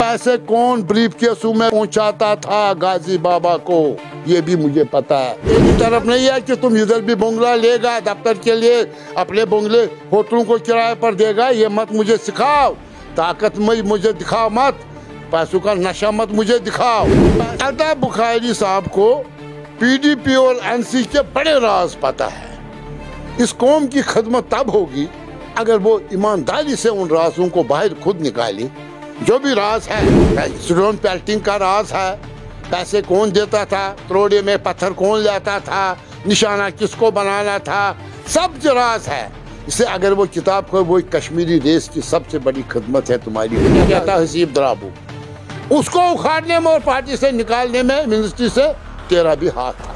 पैसे कौन ब्रीफ केसू में पहुंचाता था गाजी बाबा को ये भी मुझे पता है एक तरफ नहीं है कि तुम इधर भी बंगला लेगा दफ्तर के लिए अपने बंगले होटलों को किराए पर देगा ये मत मुझे सिखाओ ताकतमय मुझे दिखाओ मत पैसों का नशा मत मुझे दिखाओ अदा बुखारी साहब को पीडीपी और एनसी के बड़े राज पता है इस कौम की खदमत तब होगी अगर वो ईमानदारी से उन राजों को बाहर खुद निकाले जो भी राज है स्टोन पेल्टिंग का राज है पैसे कौन देता था त्रोड़े में पत्थर कौन लेता था निशाना किसको बनाना था सब राज है इसे अगर वो किताब को वो कश्मीरी रेस की सबसे बड़ी खदमत है तुम्हारी क्या था हसीब दराबू उसको उखाड़ने में और पार्टी से निकालने में मिनिस्ट्री से तेरा भी हाथ था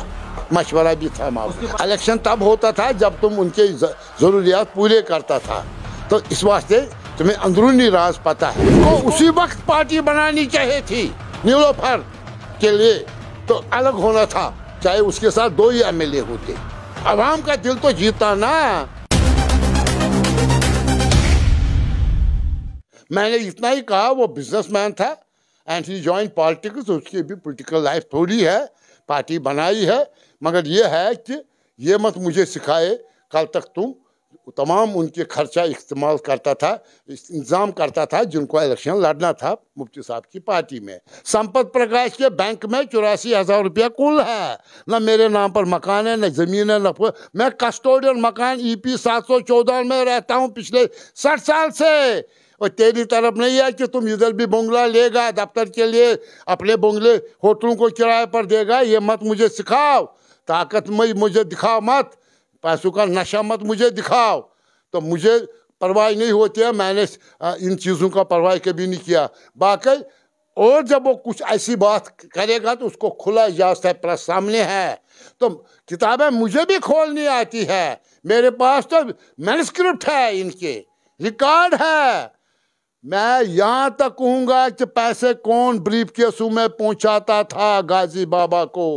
मशवरा भी था मामला इलेक्शन तब होता था जब तुम उनके ज़रूरियात पूरे करता था तो इस वास्ते तुम्हें अंदरूनी राज पता है तो उसी वक्त पार्टी बनानी चाहिए थी नीलोफर के लिए तो अलग होना था चाहे उसके साथ दो ही एम होते आवाम का दिल तो जीता ना मैंने इतना ही कहा वो बिजनेसमैन था एंड ही ज्वाइन पॉलिटिक्स उसकी भी पॉलिटिकल लाइफ थोड़ी है पार्टी बनाई है मगर ये है कि ये मत मुझे सिखाए कल तक तुम तमाम उनके खर्चा इस्तेमाल करता था इंतज़ाम करता था जिनको इलेक्शन लड़ना था मुफ्ती साहब की पार्टी में संपत प्रकाश के बैंक में चौरासी हज़ार रुपया कुल है न मेरे नाम पर मकान है न ज़मीन है न मैं कस्टोडियन मकान ई e पी सात सौ चौदह में रहता हूँ पिछले साठ साल से और तेरी तरफ नहीं है कि तुम इधर भी बंगला लेगा दफ्तर के लिए अपने बंगले होटलों को किराए पर देगा ये मत मुझे सिखाओ ताकत मई मुझे दिखाओ मत पैसों का नशा मत मुझे दिखाओ तो मुझे परवाह नहीं होती है मैंने इन चीज़ों का परवाह कभी नहीं किया बाकी और जब वो कुछ ऐसी बात करेगा तो उसको खुला इजाजत है प्रेस सामने है तो किताबें मुझे भी खोलनी आती है मेरे पास तो मैनस्क्रिप्ट है इनके रिकॉर्ड है मैं यहाँ तक कहूँगा कि पैसे कौन ब्रीफ केसू में पहुँचाता था गाजी बाबा को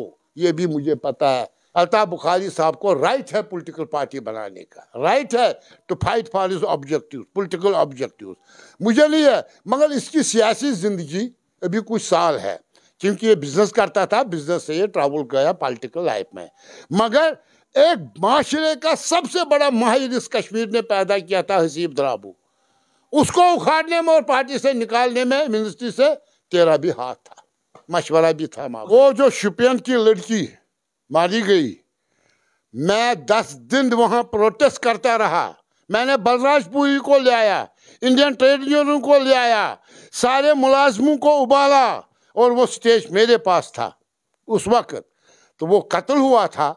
ये भी मुझे पता है अल्ताफ बुखारी साहब को राइट है पॉलिटिकल पार्टी बनाने का राइट है to fight for is objective political objective मुझे नहीं है मगर इसकी सियासी ज़िंदगी अभी कुछ साल है क्योंकि ये बिजनेस करता था बिजनेस से ये ट्रैवल गया पॉलिटिकल लाइफ में मगर एक माशरे का सबसे बड़ा माहिर इस कश्मीर ने पैदा किया था हसीब दराबू उसको उखाड़ने में और पार्टी से निकालने में मिनिस्ट्री से तेरा भी हाथ था मशवरा भी था वो जो शुपियन की लड़की मारी गई मैं दस दिन वहाँ प्रोटेस्ट करता रहा मैंने बलराजपुरी को ले आया इंडियन ट्रेड यूनियन को ले आया सारे मुलाजमों को उबाला और वो स्टेज मेरे पास था उस वक्त तो वो कत्ल हुआ था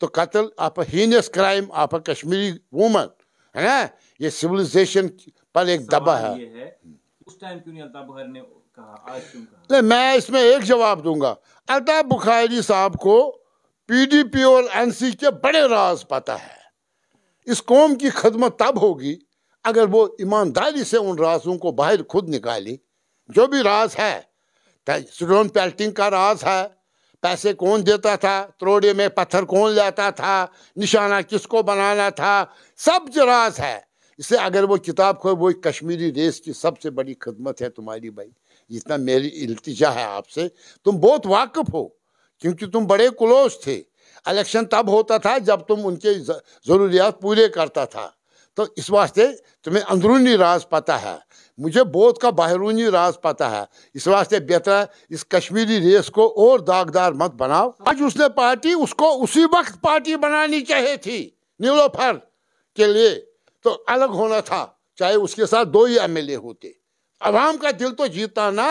तो कत्ल आप हीनियस क्राइम आप कश्मीरी वूमन है ना ये सिविलाइजेशन पर एक दबा है, है उस टाइम क्यों नहीं अल्ताफ बुखारी ने कहा आज क्यों कहा मैं इसमें एक जवाब दूंगा अल्ताफ बुखारी साहब को पीडीपी और एनसी के बड़े राज पता है इस कौम की खदमत तब होगी अगर वो ईमानदारी से उन राजों को बाहर खुद निकाली जो भी राज है स्टोन पेल्टिंग का राज है पैसे कौन देता था त्रोड़े में पत्थर कौन लाता था निशाना किसको बनाना था सब राज है इसे अगर वो किताब खोए वो कश्मीरी रेस की सबसे बड़ी खदमत है तुम्हारी भाई जितना मेरी इल्तिजा है आपसे तुम बहुत वाकफ़ हो क्योंकि तुम बड़े क्लोज थे इलेक्शन तब होता था जब तुम उनके ज़रूरियात पूरे करता था तो इस वास्ते तुम्हें अंदरूनी राज पता है मुझे बोध का बाहरूनी राज पता है इस वास्ते बेहतर इस कश्मीरी रेस को और दागदार मत बनाओ आज उसने पार्टी उसको उसी वक्त पार्टी बनानी चाहिए थी नीलोफर के लिए तो अलग होना था चाहे उसके साथ दो ही एम होते आवाम का दिल तो जीतना ना